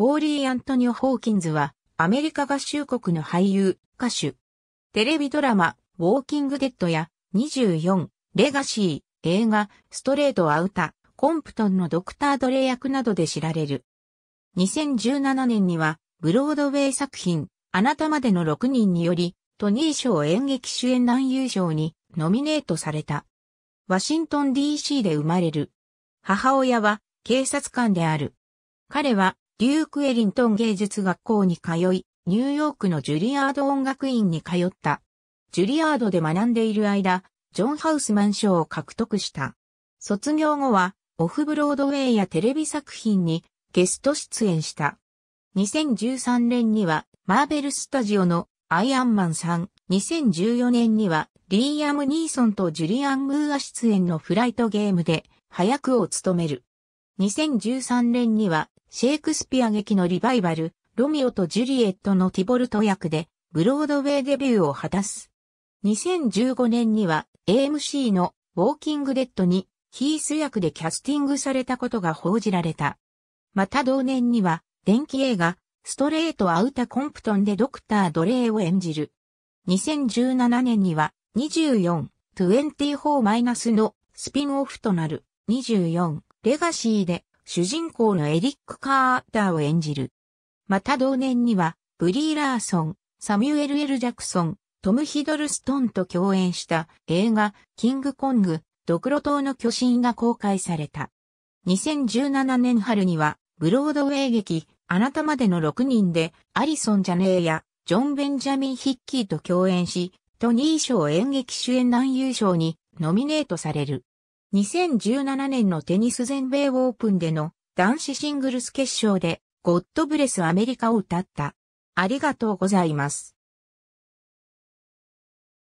コーリー・アントニオ・ホーキンズは、アメリカ合衆国の俳優、歌手。テレビドラマ、ウォーキング・デッドや、24、レガシー、映画、ストレート・アウタ、コンプトンのドクター・ドレ役などで知られる。2017年には、ブロードウェイ作品、あなたまでの6人により、トニー賞演劇主演男優賞にノミネートされた。ワシントン DC で生まれる。母親は警察官である。彼はデューク・エリントン芸術学校に通い、ニューヨークのジュリアード音楽院に通った。ジュリアードで学んでいる間、ジョン・ハウスマン賞を獲得した。卒業後は、オフブロードウェイやテレビ作品にゲスト出演した。2013年には、マーベルスタジオのアイアンマンさん、2014年には、リーアム・ニーソンとジュリアン・ムーア出演のフライトゲームで、早くを務める。2013年には、シェイクスピア劇のリバイバル、ロミオとジュリエットのティボルト役で、ブロードウェイデビューを果たす。2015年には AMC のウォーキングデッドにヒース役でキャスティングされたことが報じられた。また同年には電気映画ストレートアウタコンプトンでドクター・ドレイを演じる。2017年には24、2 4のスピンオフとなる24レガシーで主人公のエリック・カーターを演じる。また同年には、ブリー・ラーソン、サミュエル・エル・ジャクソン、トム・ヒドルストンと共演した映画、キング・コング、ドクロ島の巨神が公開された。2017年春には、ブロードウェイ劇、あなたまでの6人で、アリソン・ジャネーや、ジョン・ベンジャミン・ヒッキーと共演し、トニー賞演劇主演男優賞にノミネートされる。2017年のテニス全米オープンでの男子シングルス決勝でゴッドブレスアメリカを歌った。ありがとうございます。